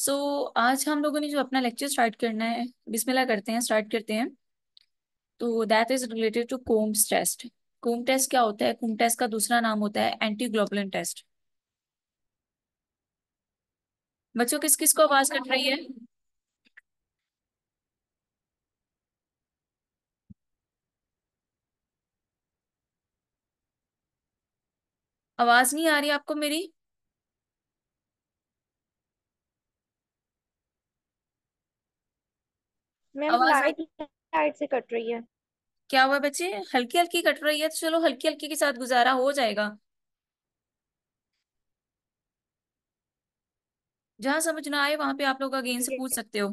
सो so, आज हम लोगों ने जो अपना लेक्चर स्टार्ट करना है बिस्मिल्लाह करते हैं स्टार्ट करते हैं तो that is related to Coombs test Coombs test क्या होता है कोम टेस्ट का दूसरा नाम होता है एंटी ग्लोबलिन टेस्ट बच्चों किस किस को आवाज कट रही है आवाज नहीं आ रही आपको मेरी मैम लाइट लाइट से कट रही है क्या हुआ बच्चे हल्की हल्की कट रही है तो चलो हल्की हल्की के साथ गुजारा हो जाएगा जहां समझ ना आए वहां पे आप लोग अगेन से पूछ सकते हो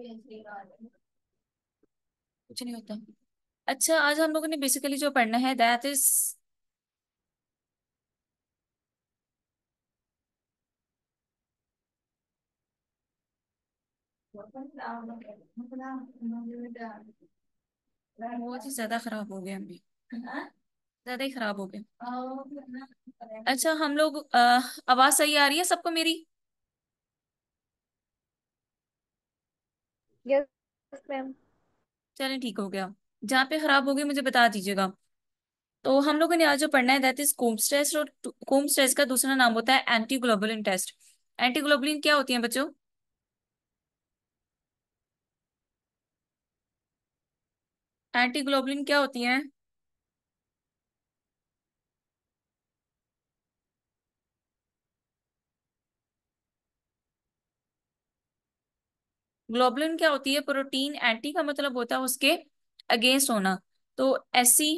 कुछ नहीं होता अच्छा आज हम लोगों ने बेसिकली जो पढ़ना है दैट इज बहुत ही ज्यादा खराब हो गया अभी हाँ? ज्यादा ही खराब हो गया अच्छा हम लोग आवाज सही आ रही है सबको मेरी चलें ठीक हो गया जहाँ पे खराब हो गई मुझे बता दीजिएगा तो हम लोगों ने आज जो पढ़ना है दैट इज कोम स्ट्रेस और कोम स्ट्रेस का दूसरा नाम होता है anti globulin test anti globulin क्या होती है बच्चों एंटीग्लोबुलिन क्या होती हैं ग्लोबलिन क्या होती है प्रोटीन एंटी का मतलब होता है उसके अगेंस्ट होना तो ऐसी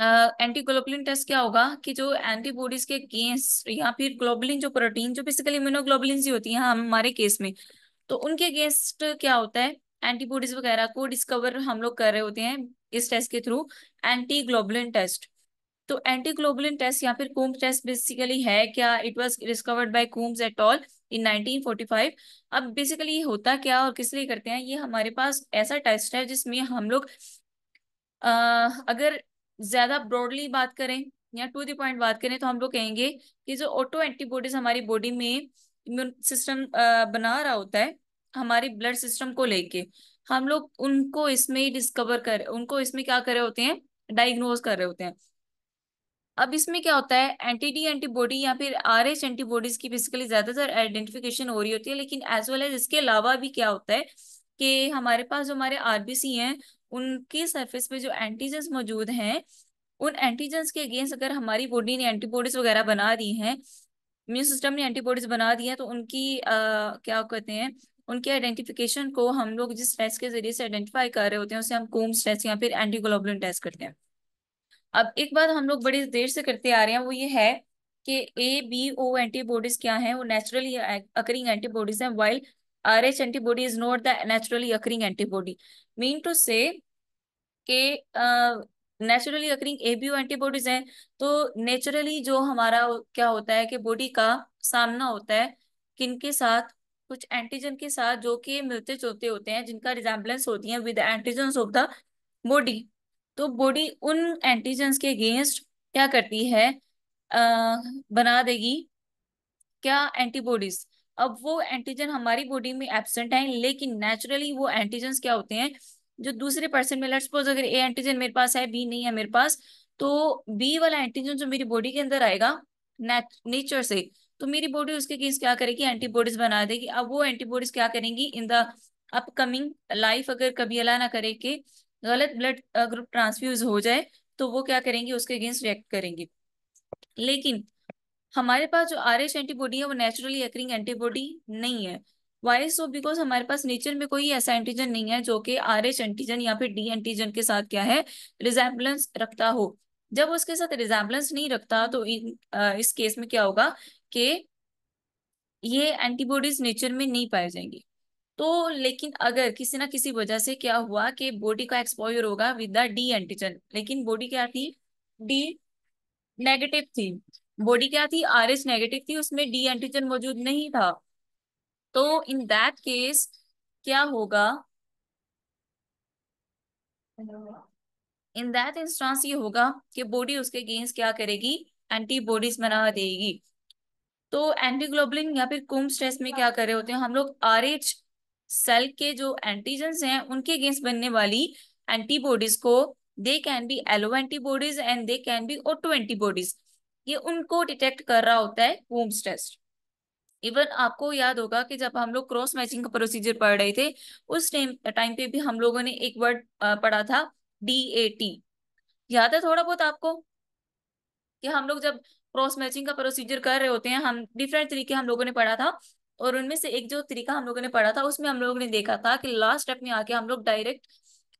एंटी टेस्ट क्या होगा कि जो एंटीबॉडीज के अगेंस्ट या फिर ग्लोबलिन जो प्रोटीन जो बेसिकली इम्यूनोग्लोबलिन ही होती है हाँ, हमारे केस में तो उनके अगेंस्ट क्या होता है एंटीबॉडीज वगैरह को डिस्कवर हम लोग कर रहे होते हैं इस टेस्ट के थ्रू एंटीग्लोबुलिन टेस्ट तो एंटीग्लोबुलिन टेस्ट या फिर कूम्स टेस्ट बेसिकली है क्या it was discovered by Coombs at all in 1945 अब बेसिकली ये होता क्या और किस लिए करते हैं ये हमारे पास ऐसा टेस्ट है जिसमें हम लोग अगर ज्यादा ब्रॉडली बात करें या टू दी पॉइंट बात करें तो हम लोग कहेंगे कि जो ऑटो एंटीबॉडीज हमारी बॉडी में इम्यून सिस्टम बना रहा होता है हमारी ब्लड सिस्टम को लेके हम लोग उनको इसमें ही डिस्कवर कर उनको इसमें क्या कर रहे होते हैं डायग्नोज कर रहे होते हैं अब इसमें क्या होता है एंटीडी एंटीबॉडी या फिर आर एच एंटीबॉडीज की बेसिकली ज्यादातर आइडेंटिफिकेशन हो रही होती है लेकिन एज वेल एज इसके अलावा भी क्या होता है कि हमारे पास जो हमारे आरबीसी हैं उनके सरफेस पे जो एंटीजेंस मौजूद हैं उन एंटीजेंस के अगेंस्ट अगर हमारी बॉडी ने एंटीबॉडीज वगैरह बना दी हैं इम्यून सिस्टम ने एंटीबॉडीज बना दी है तो उनकी आ, क्या कहते हैं उनके आइडेंटिफिकेशन को हम लोग जिस टेस्ट के जरिए से आइडेंटिफाई कर रहे होते हैं उसे हम कोम्स टेस्ट या फिर एंटीग्लोबुलिन टेस्ट करते हैं अब एक बात हम लोग बड़ी देर से करते आ रहे हैं वो ये है कि ए बी ओ एंटीबॉडीज क्या है वो नेचुरली अकरिंग एंटीबॉडीज हैं while R H antibody is not the naturally occurring antibody mean to say naturally occurring A B O antibodies हैं तो नेचुरली जो हमारा क्या होता है कि बॉडी का सामना होता है किन के साथ कुछ एंटीजन के साथ जो कि मिलते जुलते होते हैं जिनका रिजेम्बलेंस होती है with antigen of the body तो बॉडी उन एंटीजन के अगेंस्ट क्या करती है आ, बना देगी क्या एंटीबॉडीज अब वो एंटीजन हमारी बॉडी में एबसेंट है लेकिन नेचुरली वो एंटीजन क्या होते हैं जो दूसरे पर्सन में लेट सपोज अगर ए एंटीजन मेरे पास है बी नहीं है मेरे पास तो बी वाला एंटीजन जो मेरी बॉडी के अंदर आएगा नेचर से तो मेरी बॉडी उसके अगेंस्ट क्या करेगी एंटीबॉडीज बना देगी अब वो एंटीबॉडीज क्या करेंगी इन द अपकमिंग लाइफ अगर कभी अला ना करे कि गलत ब्लड ग्रुप ट्रांसफ्यूज हो जाए तो वो क्या करेंगी उसके अगेंस्ट रिएक्ट करेंगी लेकिन हमारे पास जो आर एच एंटीबॉडी है वो नेचुरली अकरिंग एंटीबॉडी नहीं है वाई सो बिकॉज हमारे पास नेचर में कोई ऐसा एंटीजन नहीं है जो कि आर एच एंटीजन या फिर डी एंटीजन के साथ क्या है रिजेम्बलेंस रखता हो जब उसके साथ रिजेम्बलेंस नहीं रखता तो इन, आ, इस केस में क्या होगा के ये एंटीबॉडीज नेचर में नहीं पाए जाएंगे तो लेकिन अगर किसी ना किसी वजह से क्या हुआ कि बॉडी का एक्सपोजर होगा विद द डी एंटीजन लेकिन बॉडी क्या थी डी नेगेटिव थी बॉडी क्या थी आर एच नेगेटिव थी उसमें डी एंटीजन मौजूद नहीं था तो इन दैट केस क्या होगा इन दैट इंस्टांस ये होगा कि बॉडी उसके गेंस क्या करेगी एंटीबॉडीज बना देगी तो एंटीग्लोबलिन या फिर कुम स्ट्रेस में क्या कर रहे होते हैं हम लोग आर एच सेल के जो एंटीजन हैं उनके अगेंस्ट बनने वाली एंटीबॉडीज को they can be allo antibodies and they can be auto antibodies ये उनको डिटेक्ट कर रहा होता है कुम स्ट्रेस इवन आपको याद होगा कि जब हम लोग क्रॉस मैचिंग का प्रोसीजर पढ़ रहे थे उस टाइम टाइम पे भी हम लोगों ने एक वर्ड पढ़ा था डी ए टी याद है थोड़ा बहुत आपको कि हम लोग जब क्रॉस मैचिंग का प्रोसीजर कर रहे होते हैं हम डिफरेंट तरीके हम लोगों ने पढ़ा था और उनमें से एक जो तरीका हम लोगों ने पढ़ा था उसमें हम लोगों ने देखा था कि लास्ट स्टेप में आके हम लोग डायरेक्ट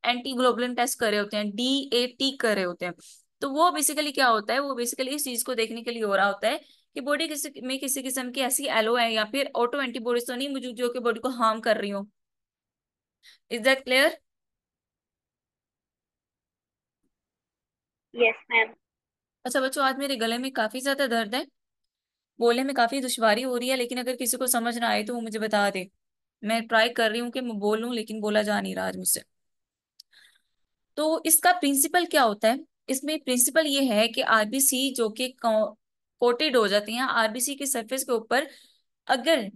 एंटी ग्लोबलिन टेस्ट कर रहे होते हैं डी ए टी कर रहे होते हैं तो वो बेसिकली क्या होता है वो बेसिकली इस चीज को देखने के लिए हो रहा होता है कि बॉडी किसी में किसी किस्म की ऐसी एलो है या फिर ऑटो एंटीबॉडीज तो नहीं मौजूद जो कि बॉडी को हार्म कर रही हो is that clear yes ma'am अच्छा बच्चों आज मेरे गले में काफी ज्यादा दर्द है बोलने में काफी दुश्वारी हो रही है लेकिन अगर किसी को समझ ना आए तो वो मुझे बता दे मैं ट्राई कर रही हूँ कि मैं बोलूँ लेकिन बोला जा नहीं रहा आज मुझसे तो इसका प्रिंसिपल क्या होता है इसमें प्रिंसिपल ये है कि आरबीसी जो कि कोटेड हो जाती है आरबीसी की सरफेस के ऊपर अगर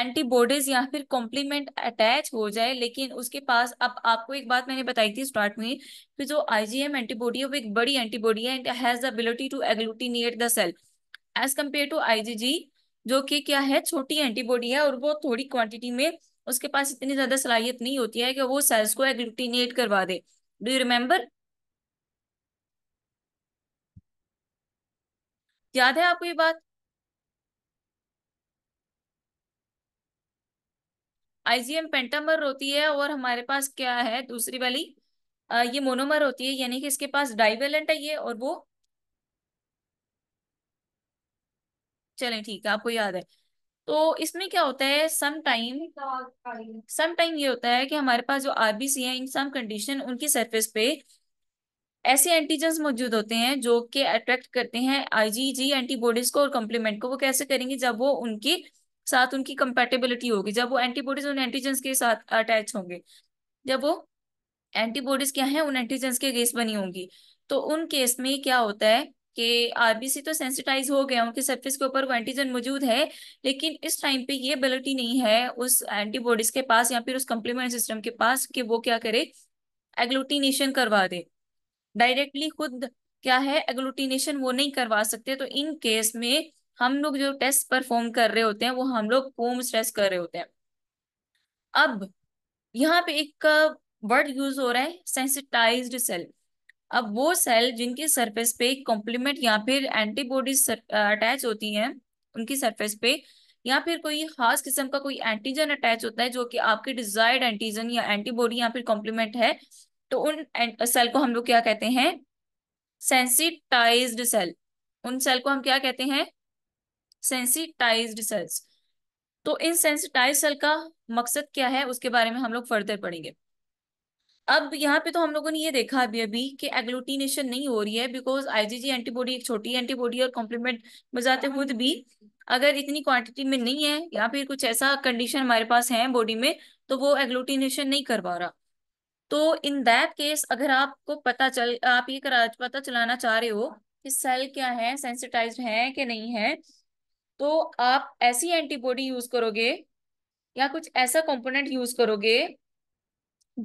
एंटीबॉडीज या फिर कॉम्प्लीमेंट अटैच हो जाए लेकिन उसके पास अब आपको एक बात मैंने बताई थी स्टार्ट में कि जो आईजीएम एंटीबॉडी है वो एक बड़ी एंटीबॉडी है and has ability to agglutinate the cell as compare to IgG जो कि क्या है छोटी एंटीबॉडी है और वो थोड़ी क्वांटिटी में उसके पास इतनी ज्यादा सलाहियत नहीं होती है कि वो सेल्स को एग्लूटिनेट करवा दे डू यू रिमेम्बर याद है आपको ये बात आईजीएम पेंटामर होती है और हमारे पास क्या है दूसरी वाली आ, ये मोनोमर होती है यानी कि इसके पास डाइवेलेंट है ये और वो चलें ठीक है आपको याद है तो इसमें क्या होता है सम टाइम सम टाइम ये होता है कि हमारे पास जो आरबीसी है इन सम कंडीशन उनकी सरफेस पे ऐसे एंटीजन्स मौजूद होते हैं जो कि अट्रैक्ट करते हैं आईजीजी एंटीबॉडीज e को और कॉम्प्लीमेंट को वो कैसे करेंगे जब वो उनकी साथ उनकी कंपेटेबिलिटी होगी जब वो एंटीबॉडीज उन एंटीजेंस के साथ अटैच होंगे जब वो एंटीबॉडीज क्या है उन एंटीजेंस के अगेंस्ट बनी होंगी तो उन केस में क्या होता है कि आरबीसी तो सेंसिटाइज हो गया उनके सर्फिस के ऊपर वो एंटीजन मौजूद है लेकिन इस टाइम पे ये एबिलिटी नहीं है उस एंटीबॉडीज के पास या फिर उस कम्प्लीमेंट सिस्टम के पास कि वो क्या करे एग्लूटिनेशन करवा दे डायरेक्टली खुद क्या है एग्लूटिनेशन वो नहीं करवा सकते तो इन केस में हम लोग जो टेस्ट परफॉर्म कर रहे होते हैं वो हम लोग पोम्स स्ट्रेस कर रहे होते हैं अब यहाँ पे एक वर्ड यूज हो रहा है सेंसिटाइज सेल अब वो सेल जिनकी सरफेस पे कॉम्प्लीमेंट या फिर एंटीबॉडीज अटैच होती हैं उनकी सरफेस पे या फिर कोई खास किस्म का कोई एंटीजन अटैच होता है जो कि आपके डिजायर्ड एंटीजन या एंटीबॉडी या फिर कॉम्प्लीमेंट है तो उन सेल को हम लोग क्या कहते हैं सेंसिटाइज्ड सेल उन सेल को हम क्या कहते हैं सेंसिटाइज्ड सेल्स तो इन सेंसिटाइज सेल का मकसद क्या है उसके बारे में हम लोग फर्दर पढ़ेंगे अब यहाँ पे तो हम लोगों ने ये देखा अभी अभी कि एग्लूटिनेशन नहीं हो रही है बिकॉज आईजीजी एंटीबॉडी एक छोटी एंटीबॉडी और कॉम्प्लीमेंट बजाते खुद भी अगर इतनी क्वांटिटी में नहीं है या फिर कुछ ऐसा कंडीशन हमारे पास है बॉडी में तो वो एग्लूटिनेशन नहीं कर पा रहा तो इन दैट केस अगर आपको पता चल आप ये करा पता चलाना चाह रहे हो कि सेल क्या है सेंसिटाइज है कि नहीं है तो आप ऐसी एंटीबॉडी यूज करोगे या कुछ ऐसा कंपोनेंट यूज करोगे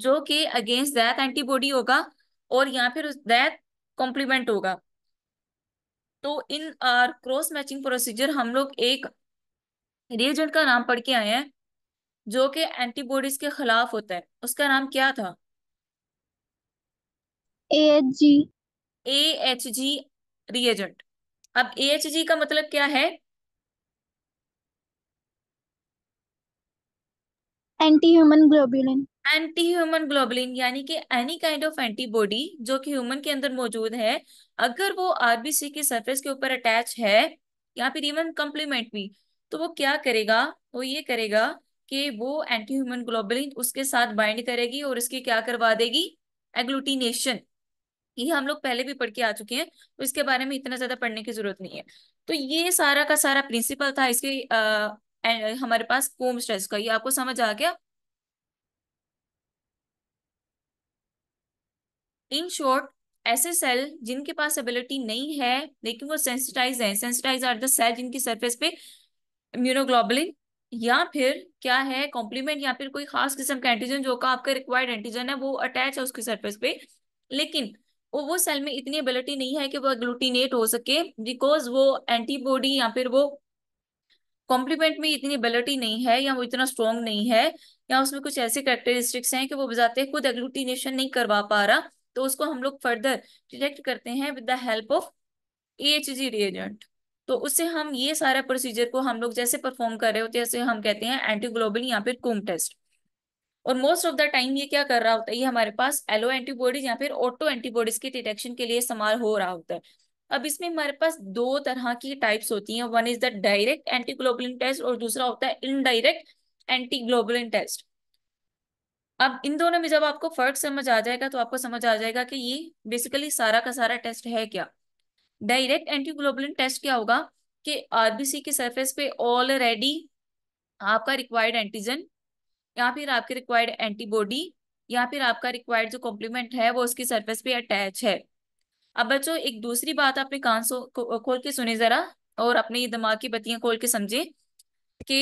जो कि अगेंस्ट दैट एंटीबॉडी होगा और या फिर उस दैट कॉम्प्लीमेंट होगा तो in our cross matching procedure हम लोग एक रिएजेंट का नाम पढ़ के आए हैं जो कि एंटीबॉडीज के खिलाफ होता है उसका नाम क्या था एएचजी एएचजी रिएजेंट अब एएचजी का मतलब क्या है anti human globulin anti human globulin यानी कि एनी काइंड ऑफ एंटीबॉडी जो कि ह्यूमन के अंदर मौजूद है अगर वो आरबीसी की सरफेस के ऊपर अटैच है या फिर इवन भी तो वो क्या करेगा वो ये करेगा कि वो एंटी ह्यूमन ग्लोबुलिन उसके साथ बाइंड करेगी और इसकी क्या करवा देगी एग्लूटिनेशन ये हम लोग पहले भी पढ़ के आ चुके हैं तो इसके बारे में इतना ज्यादा पढ़ने की जरूरत नहीं है तो ये सारा का सारा प्रिंसिपल था इसके एंड uh, हमारे पास कोम स्ट्रेस का ये आपको समझ आ गया इन शॉर्ट ऐसे सेल जिनके पास एबिलिटी नहीं है लेकिन वो सेंसिटाइज है सेंसिटाइज आर द सेल जिनकी सरफेस पे इम्यूनोग्लोबुलिन या फिर क्या है कॉम्प्लीमेंट या फिर कोई खास किस्म का एंटीजन जो का आपका रिक्वायर्ड एंटीजन है वो अटैच है उसकी सरफेस पे लेकिन वो वो सेल में इतनी एबिलिटी नहीं है कि वो ग्लूटिनेट हो सके बिकॉज वो एंटीबॉडी या फिर वो कॉम्प्लीमेंट में इतनी एबिलिटी नहीं है या वो इतना स्ट्रॉन्ग नहीं है या उसमें कुछ ऐसे करेक्टरिस्टिक्स हैं कि वो बजाते खुद एग्लूटिनेशन नहीं करवा पा रहा तो उसको हम लोग फर्दर डिटेक्ट करते हैं with the help of A H G reagent तो उससे हम ये सारा प्रोसीजर को हम लोग जैसे परफॉर्म कर रहे होते हैं हम कहते हैं एंटीग्लोबिन या फिर कुम टेस्ट और मोस्ट ऑफ द टाइम ये क्या कर रहा होता है ये हमारे पास एलो एंटीबॉडीज या फिर ऑटो एंटीबॉडीज के डिटेक्शन के लिए इस्तेमाल हो रहा होता है अब इसमें हमारे पास दो तरह की टाइप्स होती हैं one is the direct antiglobulin test और दूसरा होता है इनडायरेक्ट एंटीग्लोबुलिन टेस्ट अब इन दोनों में जब आपको फर्क समझ आ जाएगा तो आपको समझ आ जाएगा कि ये बेसिकली सारा का सारा टेस्ट है क्या डायरेक्ट एंटीग्लोबुलिन टेस्ट क्या होगा कि आरबीसी के सरफेस पे ऑलरेडी आपका रिक्वायर्ड एंटीजन या फिर आपकी रिक्वायर्ड एंटीबॉडी या फिर आपका रिक्वायर्ड जो कॉम्प्लीमेंट है वो उसकी सरफेस पे अटैच है अब बच्चों एक दूसरी बात आपने कान सो खोल के सुने जरा और अपने दिमाग की बत्तियां खोल के समझे कि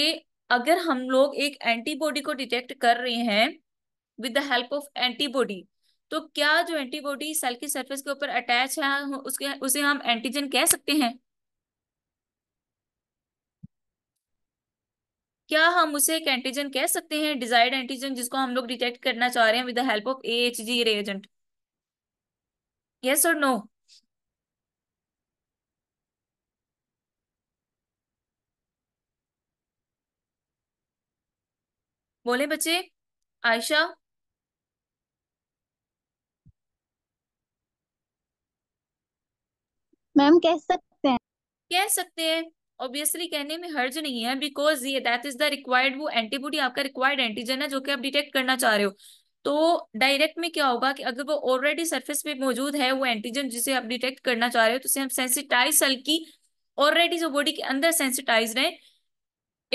अगर हम लोग एक एंटीबॉडी को डिटेक्ट कर रहे हैं with the help of antibody तो क्या जो एंटीबॉडी सेल की सरफेस के ऊपर अटैच है उसके उसे हम एंटीजन कह सकते हैं क्या हम उसे एक एंटीजन कह सकते हैं डिजायर्ड एंटीजन जिसको हम लोग डिटेक्ट करना चाह रहे हैं with the help of A H G reagent yes or no बोले बच्चे आयशा मैम कह सकते हैं कह सकते हैं ऑब्वियसली कहने में हर्ज नहीं है बिकॉज ये दैट इज द रिक्वायर्ड वो एंटीबॉडी आपका रिक्वायर्ड एंटीजन है जो कि आप डिटेक्ट करना चाह रहे हो तो डायरेक्ट में क्या होगा कि अगर वो ऑलरेडी सरफेस पे मौजूद है वो एंटीजन जिसे आप डिटेक्ट करना चाह रहे हो तो उसे हम सेंसिटाइज सेल की ऑलरेडी जो बॉडी के अंदर सेंसिटाइज रहे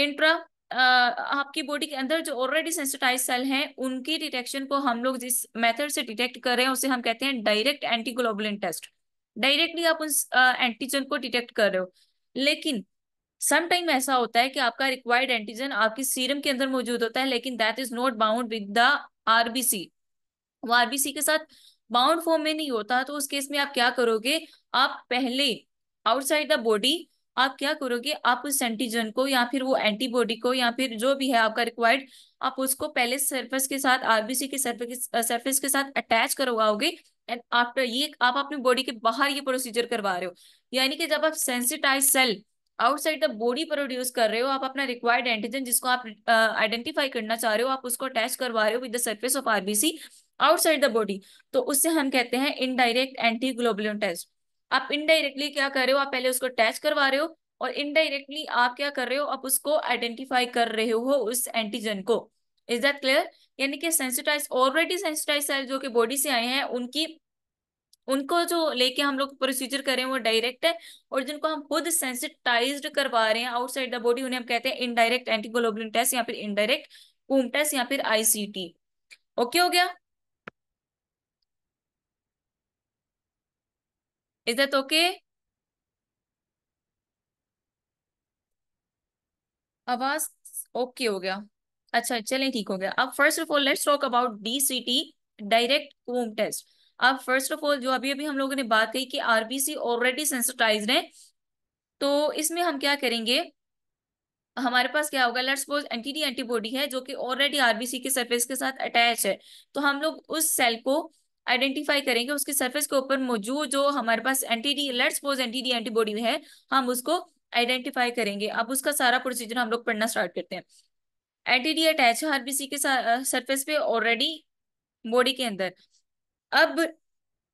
इंट्रा आपकी बॉडी के अंदर जो ऑलरेडी सेंसिटाइज सेल हैं उनकी डिटेक्शन को हम लोग जिस मेथड से डिटेक्ट कर रहे हैं उसे हम कहते हैं डायरेक्ट एंटीग्लोबुलिन टेस्ट डायरेक्टली आप उस एंटीजन को डिटेक्ट कर रहे हो लेकिन समटाइम ऐसा होता है कि आपका रिक्वायर्ड एंटीजन आपकी सीरम के अंदर मौजूद होता है लेकिन that is not bound with the RBC वो आरबीसी के साथ बाउंड फॉर्म में नहीं होता तो उस केस में आप क्या करोगे आप पहले आउटसाइड द बॉडी आप क्या करोगे आप उस एंटीजन को या फिर वो एंटीबॉडी को या फिर जो भी है आपका रिक्वायर्ड आप उसको पहले सरफेस के साथ आरबीसी के सरफेस के साथ अटैच करवाओगे एंड आफ्टर ये आप अपनी बॉडी के बाहर ये प्रोसीजर करवा रहे हो यानी कि जब आप sensitize cell outside the body produce कर रहे हो आप अपना रिक्वायर्ड एंटीजन जिसको आप आइडेंटिफाई uh, करना चाह रहे हो आप उसको अटैच करवा रहे हो with the surface of RBC outside the body तो उससे हम कहते हैं इनडायरेक्ट एंटी ग्लोबुलिन टेस्ट आप इनडायरेक्टली क्या कर रहे हो आप पहले उसको अटैच करवा रहे हो और इनडायरेक्टली आप क्या कर रहे हो आप उसको आइडेंटिफाई कर रहे हो उस एंटीजन को इज दैट क्लियर यानी कि सेंसिटाइज ऑलरेडी सेंसिटाइज सेल जो कि बॉडी से आए हैं उनकी उनको जो लेके हम लोग प्रोसीजर करें वो डायरेक्ट है और जिनको हम खुद सेंसिटाइज करवा रहे हैं आउटसाइड द बॉडी उन्हें हम कहते हैं इनडायरेक्ट एंटीग्लोबुलिन टेस्ट या फिर इनडायरेक्ट कूम टेस्ट या फिर आईसीटी ओके हो गया इज दट ओके आवाज ओके हो गया अच्छा चलें ठीक हो गया अब first of all let's talk about DCT direct Coombs test अब फर्स्ट ऑफ ऑल जो अभी अभी हम लोगों ने बात कही कि आरबीसी ऑलरेडी सेंसिटाइज है तो इसमें हम क्या करेंगे हमारे पास क्या होगा लेट्स सपोज एंटीडी एंटीबॉडी है जो कि ऑलरेडी आरबीसी के सरफेस के साथ अटैच है तो हम लोग उस सेल को आइडेंटिफाई करेंगे उसके सरफेस के ऊपर मौजूद जो हमारे पास anti D let's suppose anti D antibody है हम उसको आइडेंटिफाई करेंगे अब उसका सारा प्रोसीजर हम लोग पढ़ना स्टार्ट करते हैं एंटीडी अटैच है आरबीसी के सरफेस पे ऑलरेडी बॉडी के अंदर अब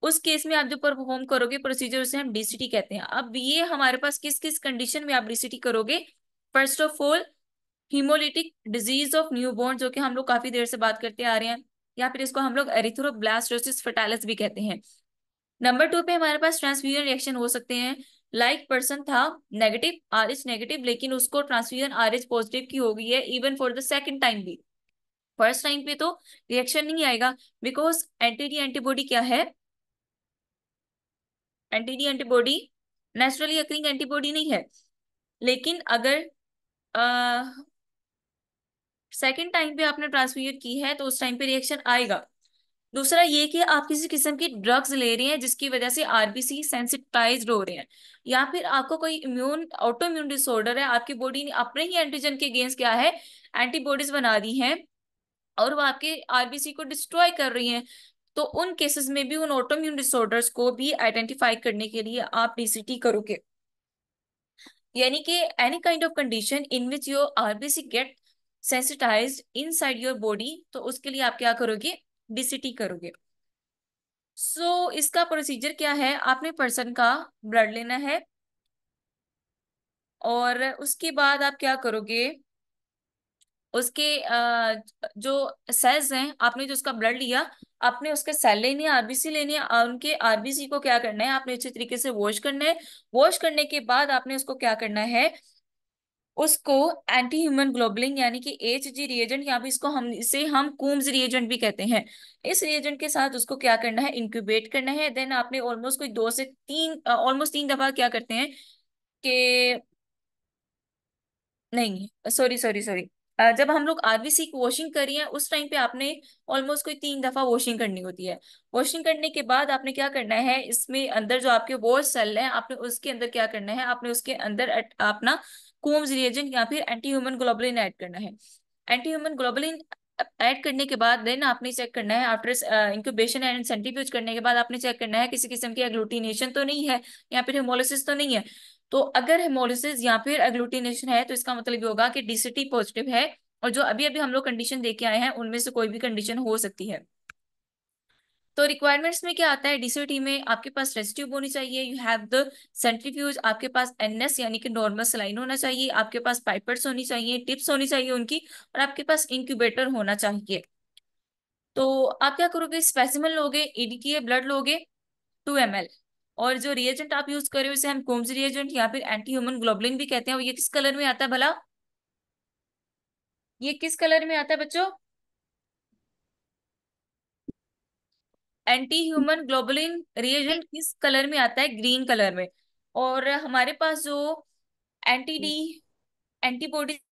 उस केस में आप जो परफॉर्म करोगे प्रोसीजर उसे हम डीसीटी कहते हैं अब ये हमारे पास किस किस कंडीशन में आप डीसीटी करोगे first of all haemolytic disease of newborn जो कि हम लोग काफी देर से बात करते आ रहे हैं या फिर इसको हम लोग एरिथ्रोब्लास्टोसिस फर्टाइलिस भी कहते हैं नंबर टू पे हमारे पास ट्रांसफ्यूजन रिएक्शन हो सकते हैं लाइक पर्सन था नेगेटिव आर एच नेगेटिव लेकिन उसको ट्रांसफ्यूजन आर एच पॉजिटिव की हो गई है even for the second time भी फर्स्ट टाइम पे तो रिएक्शन नहीं आएगा बिकॉज एंटीडी एंटीबॉडी क्या है anti D antibody naturally occurring antibody नहीं है लेकिन अगर सेकेंड टाइम पे आपने ट्रांसफ्यूजन की है तो उस टाइम पे रिएक्शन आएगा दूसरा ये कि आप किसी किस्म की ड्रग्स ले रहे हैं जिसकी वजह से आरबीसी सेंसिटाइज हो रहे हैं या फिर आपको कोई इम्यून ऑटो इम्यून डिसऑर्डर है आपकी बॉडी ने अपने ही एंटीजन के अगेंस्ट क्या है एंटीबॉडीज बना दी हैं और वो आपके आरबीसी को डिस्ट्रॉय कर रही हैं तो उन केसेस में भी उन ऑटोम्यून डिसऑर्डर्स को भी आइडेंटिफाई करने के लिए आप डीसीटी करोगे यानी कि any kind of condition in which your RBC get sensitize inside your body तो उसके लिए आप क्या करोगे डीसीटी करोगे सो so, इसका प्रोसीजर क्या है आपने पर्सन का ब्लड लेना है और उसके बाद आप क्या करोगे उसके जो सेल्स हैं आपने जो उसका ब्लड लिया आपने उसके सेल लेनी है आरबीसी लेनी है उनके आरबीसी को क्या करना है आपने अच्छे तरीके से वॉश करना है वॉश करने के बाद आपने उसको क्या करना है उसको एंटी ह्यूमन ग्लोबलिंग यानी कि एच जी रिएजेंट या फिर इसको हम इसे हम कूम्स रिएजेंट भी कहते हैं इस रिएजेंट के साथ उसको क्या करना है इंक्यूबेट करना है देन आपने ऑलमोस्ट कोई दो से तीन ऑलमोस्ट तीन दफा क्या करते हैं कि नहीं सॉरी सॉरी सॉरी जब हम लोग आरबीसी की वॉशिंग करी है उस टाइम पे आपने ऑलमोस्ट कोई तीन दफा वॉशिंग करनी होती है वॉशिंग करने के बाद आपने क्या करना है इसमें अंदर जो आपके वॉश सेल है आपने उसके अंदर क्या करना है आपने उसके अंदर अपना कोम्स रिएजेंट या फिर एंटी ह्यूमन ग्लोबलिन ऐड करना है एंटी ह्यूमन ग्लोबलिन ऐड करने के बाद देन आपने चेक करना है आफ्टर इंक्यूबेशन एंड सेंट्रीफ्यूज करने के बाद आपने चेक करना है किसी किस्म की एग्लूटिनेशन तो नहीं है या फिर हेमोलिसिस तो नहीं है तो अगर हेमोलिसिस या फिर एग्लूटिनेशन है तो इसका मतलब ये होगा कि डीसीटी पॉजिटिव है और जो अभी अभी हम लोग कंडीशन देके आए हैं उनमें से कोई भी कंडीशन हो सकती है तो रिक्वायरमेंट्स में क्या आता है डीसीटी में आपके पास रेस्टिव होनी चाहिए यू हैव द सेंट्रीफ्यूज आपके पास एनएस यानी कि नॉर्मल सलाइन होना चाहिए आपके पास पाइपर्स होनी चाहिए टिप्स होनी चाहिए उनकी और आपके पास इंक्यूबेटर होना चाहिए तो आप क्या करोगे स्पेसिमन लोगे ईडी ब्लड लोगे टू एम एल और जो रिएजेंट आप यूज कर रहे हो इसे हम कोम्स रिएजेंट या फिर एंटी ह्यूमन ग्लोबलिन भी कहते हैं और ये किस कलर में आता है भला ये किस कलर में आता है बच्चों एंटी ह्यूमन ग्लोबलिन रिएजेंट किस कलर में आता है ग्रीन कलर में और हमारे पास जो एंटी डी एंटीबॉडी